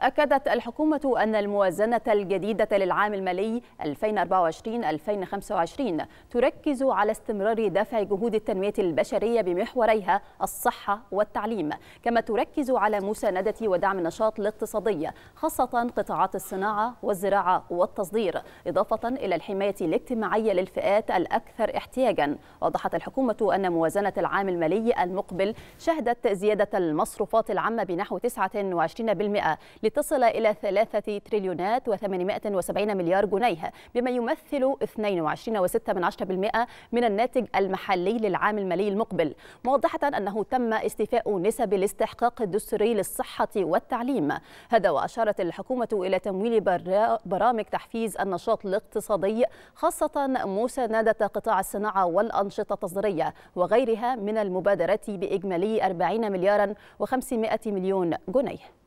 أكدت الحكومة أن الموازنة الجديدة للعام المالي 2024-2025 تركز على استمرار دفع جهود التنمية البشرية بمحوريها الصحة والتعليم كما تركز على مساندة ودعم النشاط الاقتصادي خاصة قطاعات الصناعة والزراعة والتصدير إضافة إلى الحماية الاجتماعية للفئات الأكثر احتياجا وضحت الحكومة أن موازنة العام المالي المقبل شهدت زيادة المصروفات العامة بنحو 29% لتصل إلى ثلاثة تريليونات و870 مليار جنيه بما يمثل 22.6% من الناتج المحلي للعام المالي المقبل موضحة أنه تم استيفاء نسب الاستحقاق الدستوري للصحة والتعليم هذا وأشارت الحكومة إلى تمويل برامج تحفيز النشاط الاقتصادي خاصة مساندة قطاع الصناعة والأنشطة التصديرية وغيرها من المبادرات بإجمالي 40 مليارا و500 مليون جنيه